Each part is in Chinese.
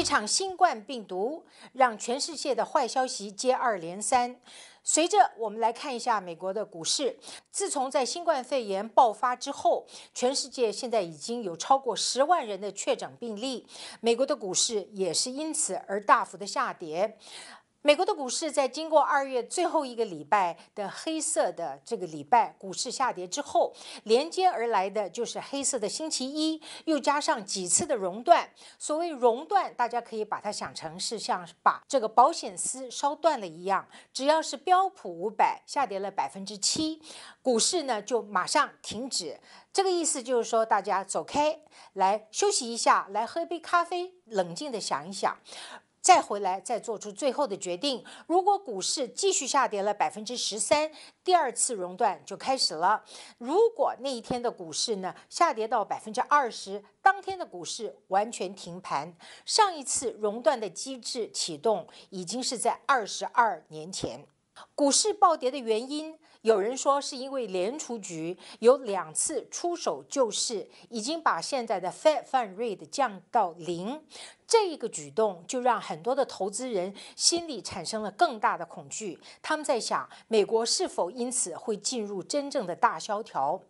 一场新冠病毒让全世界的坏消息接二连三。随着我们来看一下美国的股市，自从在新冠肺炎爆发之后，全世界现在已经有超过十万人的确诊病例，美国的股市也是因此而大幅的下跌。美国的股市在经过二月最后一个礼拜的黑色的这个礼拜股市下跌之后，连接而来的就是黑色的星期一，又加上几次的熔断。所谓熔断，大家可以把它想成是像把这个保险丝烧断了一样，只要是标普五百下跌了百分之七，股市呢就马上停止。这个意思就是说，大家走开，来休息一下，来喝杯咖啡，冷静的想一想。再回来，再做出最后的决定。如果股市继续下跌了百分之十三，第二次熔断就开始了。如果那一天的股市呢下跌到百分之二十，当天的股市完全停盘。上一次熔断的机制启动已经是在二十二年前。股市暴跌的原因。有人说，是因为联储局有两次出手救市，已经把现在的 Fed f u n d Rate 降到零，这一个举动就让很多的投资人心里产生了更大的恐惧。他们在想，美国是否因此会进入真正的大萧条？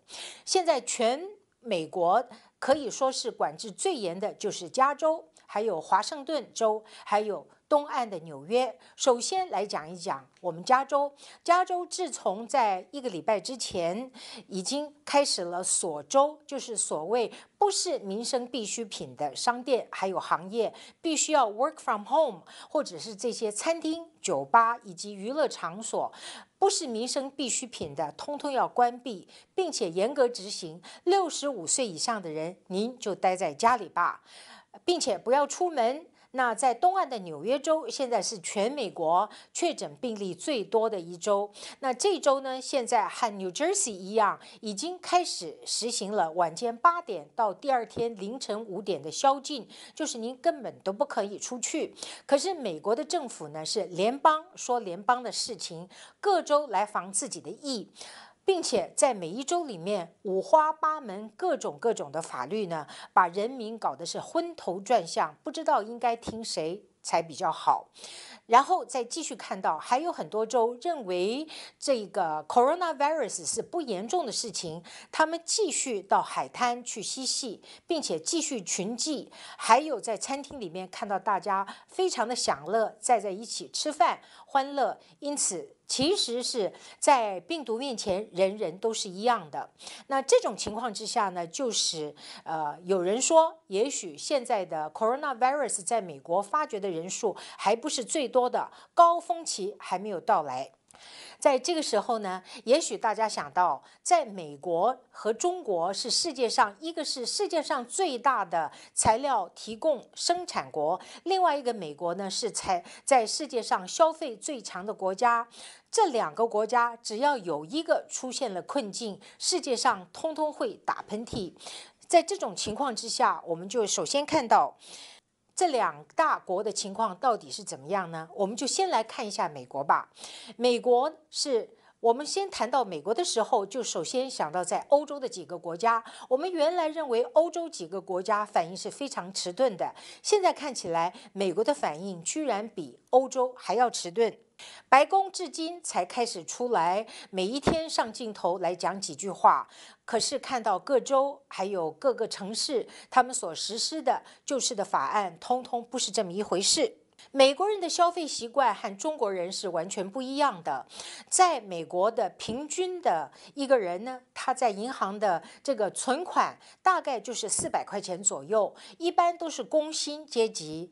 现在全美国可以说是管制最严的，就是加州，还有华盛顿州，还有。东岸的纽约，首先来讲一讲我们加州。加州自从在一个礼拜之前，已经开始了锁州，就是所谓不是民生必需品的商店，还有行业必须要 work from home，或者是这些餐厅、酒吧以及娱乐场所，不是民生必需品的，通通要关闭，并且严格执行。六十五岁以上的人，您就待在家里吧，并且不要出门。那在东岸的纽约州，现在是全美国确诊病例最多的一州。那这周呢，现在和 New Jersey 一样，已经开始实行了晚间八点到第二天凌晨五点的宵禁，就是您根本都不可以出去。可是美国的政府呢，是联邦说联邦的事情，各州来防自己的疫。并且在每一周里面，五花八门、各种各种的法律呢，把人民搞得是昏头转向，不知道应该听谁。才比较好，然后再继续看到还有很多州认为这个 coronavirus 是不严重的事情，他们继续到海滩去嬉戏，并且继续群聚，还有在餐厅里面看到大家非常的享乐，在在一起吃饭，欢乐。因此，其实是在病毒面前，人人都是一样的。那这种情况之下呢，就是呃，有人说，也许现在的 coronavirus 在美国发掘的人。人数还不是最多的，高峰期还没有到来。在这个时候呢，也许大家想到，在美国和中国是世界上一个是世界上最大的材料提供生产国，另外一个美国呢是材在世界上消费最强的国家。这两个国家只要有一个出现了困境，世界上通通会打喷嚏。在这种情况之下，我们就首先看到。这两大国的情况到底是怎么样呢？我们就先来看一下美国吧。美国是我们先谈到美国的时候，就首先想到在欧洲的几个国家。我们原来认为欧洲几个国家反应是非常迟钝的，现在看起来，美国的反应居然比欧洲还要迟钝。白宫至今才开始出来，每一天上镜头来讲几句话。可是看到各州还有各个城市，他们所实施的救市的法案，通通不是这么一回事。美国人的消费习惯和中国人是完全不一样的。在美国的平均的一个人呢，他在银行的这个存款大概就是四百块钱左右，一般都是工薪阶级。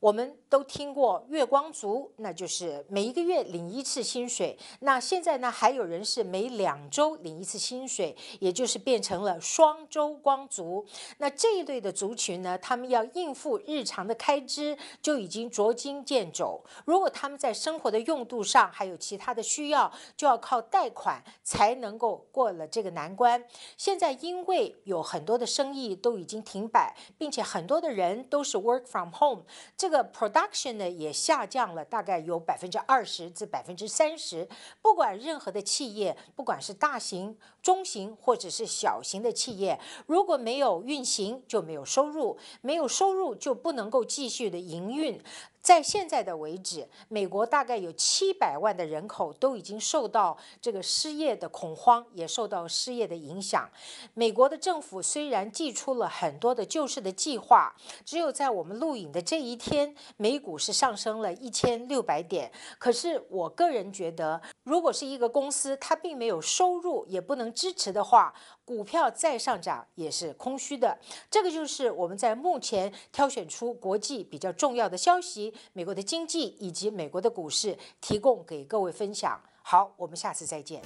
我们都听过月光族，那就是每一个月领一次薪水。那现在呢，还有人是每两周领一次薪水，也就是变成了双周光族。那这一类的族群呢，他们要应付日常的开支，就已经捉襟见肘。如果他们在生活的用度上还有其他的需要，就要靠贷款才能够过了这个难关。现在因为有很多的生意都已经停摆，并且很多的人都是 work from home 这。这个 production 呢也下降了，大概有百分之二十至百分之三十。不管任何的企业，不管是大型、中型或者是小型的企业，如果没有运行就没有收入，没有收入就不能够继续的营运。在现在的为止，美国大概有七百万的人口都已经受到这个失业的恐慌，也受到失业的影响。美国的政府虽然寄出了很多的救市的计划，只有在我们录影的这一天。美股是上升了一千六百点，可是我个人觉得，如果是一个公司它并没有收入，也不能支持的话，股票再上涨也是空虚的。这个就是我们在目前挑选出国际比较重要的消息，美国的经济以及美国的股市，提供给各位分享。好，我们下次再见。